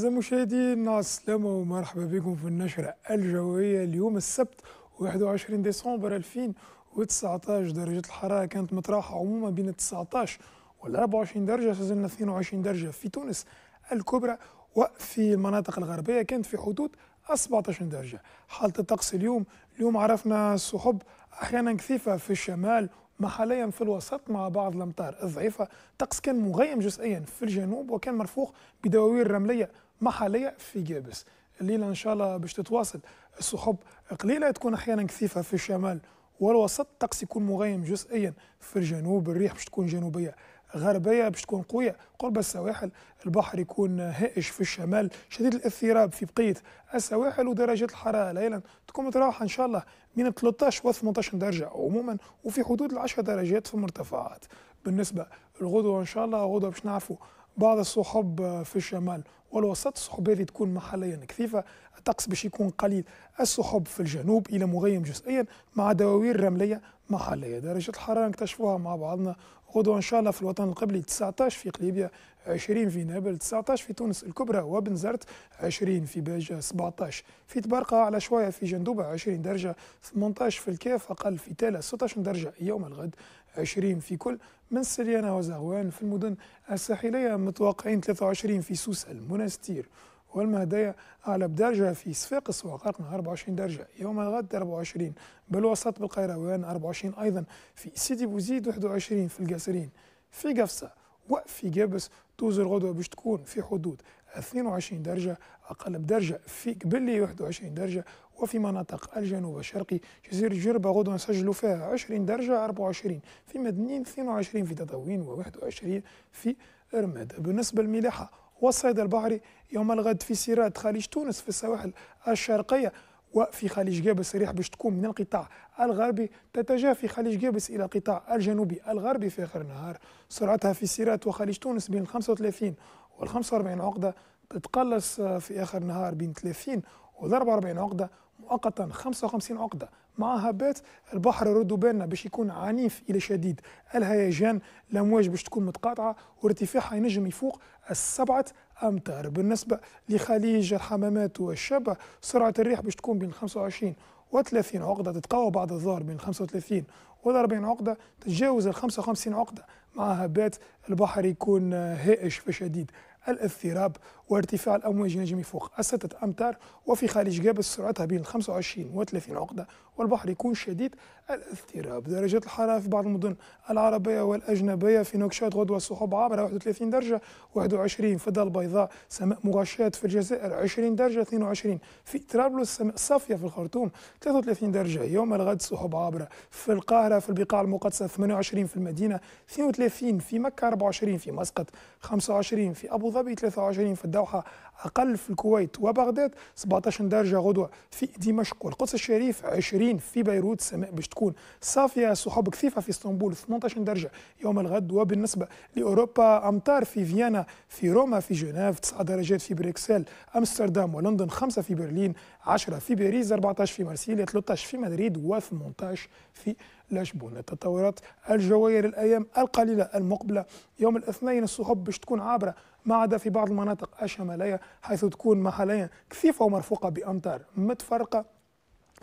أعزائي المشاهدين السلامة ومرحبا بكم في النشرة الجوية اليوم السبت 21 ديسمبر 2019 درجة الحرارة كانت متراوحة عموما بين 19 وال 24 درجة سجلنا 22 درجة في تونس الكبرى وفي المناطق الغربية كانت في حدود 17 درجة حالة الطقس اليوم اليوم عرفنا سحب أحيانا كثيفة في الشمال محليا في الوسط مع بعض الامطار الضعيفه طقس كان مغيم جزئيا في الجنوب وكان مرفوق بدواوير رمليه محليه في جابس الليله ان شاء الله باش تتواصل السحب قليله تكون احيانا كثيفه في الشمال والوسط الطقس يكون مغيم جزئيا في الجنوب الريح باش تكون جنوبيه غربيه باش تكون قويه قرب السواحل البحر يكون هائج في الشمال شديد الاضطراب في بقيه السواحل ودرجات الحراره ليلا تكون متراوحه ان شاء الله من 13 و 18 درجه عموما وفي حدود 10 درجات في المرتفعات بالنسبه للغدوه ان شاء الله غدوه باش نعرفوا بعض السحب آه، في الشمال والوسط السحب هذه تكون محليا كثيفة الطقس باش يكون قليل السحب في الجنوب إلى مغيم جزئيا مع دواوير رملية محلية درجة الحرارة نكتشفوها مع بعضنا غدوة إن شاء الله في الوطن القبلي 19 في قليبيا 20 في نابل 19 في تونس الكبرى وبنزرت 20 في باجة 17 في تبرقة على شوية في جندوبة 20 درجة 18 في الكاف أقل في تالا 16 درجة يوم الغد 20 في كل من سليانة وزغوان في المدن الساحلية متوقعين 23 في سوس المنستير والمهدية أعلى بدرجة في صفاقس وقرقنا 24 درجة يوم الغد 24 بالوسط بالقيروان 24 أيضا في سيدي بوزيد 21 في القاسرين في قفصة وفي جابس توزر غدوة باش تكون في حدود 22 درجة أقل بدرجة في قبلي 21 درجة وفي مناطق الجنوب الشرقي جزيرة جربة غدوة نسجلوا فيها 20 درجة 24 في مدنين 22 في تطاوين و21 في رمادة بالنسبة للملاحة والصيد البحري يوم الغد في سيرات خليج تونس في السواحل الشرقية وفي خليج جابس الريح باش تكون من القطاع الغربي تتجافي خليج جابس الى القطاع الجنوبي الغربي في اخر النهار سرعتها في سيرات وخليج تونس بين 35 وال 45 عقدة تتقلص في آخر النهار بين 30 و 44 عقدة مؤقتا 55 عقدة مع هبات البحر ردوا بالنا باش يكون عنيف الى شديد الهيجان الامواج باش تكون متقاطعه وارتفاعها ينجم يفوق السبعه امتار بالنسبه لخليج الحمامات والشبه سرعه الريح باش تكون بين 25 و 30 عقده تتقوى بعد الظهر بين 35 و 40 عقده تتجاوز ال 55 عقده مع هبات البحر يكون هائش فشديد الاضطراب وارتفاع الأمواج ينجم يفوق الستة أمتار وفي خليج جابس سرعتها بين 25 و 30 عقدة والبحر يكون شديد الاضطراب درجات الحرارة في بعض المدن العربية والأجنبية في نوكشوط غدوة الصحب عابرة 31 درجة 21 في الدار البيضاء سماء مغشاة في الجزائر 20 درجة 22 في طرابلس سماء صافية في الخرطوم 33 درجة يوم الغد سحب عابرة في القاهرة في البقاع المقدسة 28 في المدينة 32 في مكة 24 في مسقط 25 في أبو ظبي 23 في الدار الدوحة أقل في الكويت وبغداد 17 درجة غدوة في دمشق والقدس الشريف 20 في بيروت سماء باش تكون صافية سحب كثيفة في اسطنبول 18 درجة يوم الغد وبالنسبة لأوروبا أمطار في فيينا في روما في جنيف 9 درجات في بريكسل أمستردام ولندن 5 في برلين 10 في باريس 14 في مارسيليا 13 في مدريد و18 في لشبونة تطورات الجوية الايام القليله المقبله يوم الاثنين السحب باش تكون عابره ما عدا في بعض المناطق الشماليه حيث تكون محليا كثيفه ومرفوقه بامطار متفرقه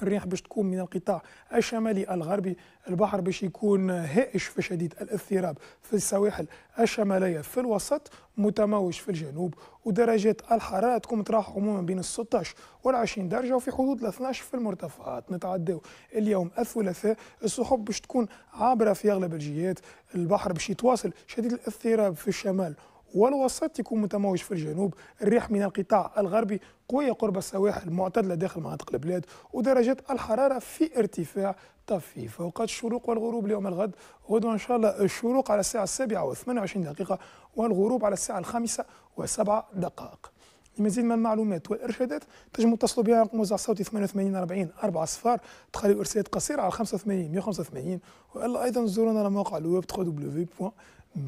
الرياح باش تكون من القطاع الشمالي الغربي البحر باش يكون هائش في شديد الاضطراب في السواحل الشمالية في الوسط متموج في الجنوب ودرجات الحرارة تكون تراوح عموما بين ال 16 وال 20 درجة وفي حدود ال 12 في المرتفعات نتعداو اليوم الثلاثاء السحب باش تكون عابرة في أغلب الجهات البحر باش يتواصل شديد الاضطراب في الشمال والوسط يكون متموج في الجنوب الريح من القطاع الغربي قوية قرب السواحل معتدلة داخل مناطق البلاد ودرجات الحرارة في ارتفاع طفيف أوقات الشروق والغروب ليوم الغد غدوة إن شاء الله الشروق على الساعة السابعة و28 دقيقة والغروب على الساعة الخامسة وسبعة دقائق لمزيد من المعلومات والارشادات تنجموا تصلوا بها رقم وزع صوتي 88 40 4 صفار تخليوا ارسالات قصيره على 85 185 والا ايضا زورونا على موقع الويب www.meteo.tn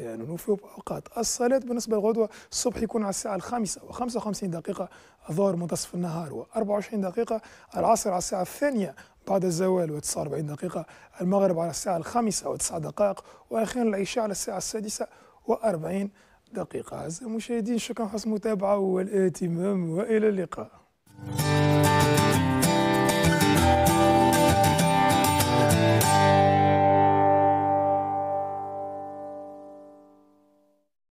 ونوفيو باوقات الصلاه بالنسبه للغدوه الصبح يكون على الساعه الخامسه و55 دقيقه الظهر منتصف النهار و24 دقيقه العصر على الساعه الثانيه بعد الزوال و49 دقيقة المغرب على الساعة الخامسة و9 دقائق وأخيرا العشاء على الساعة السادسة دقيقة دقيقة أعزائي المشاهدين شكرا حسن المتابعة والاهتمام وإلى اللقاء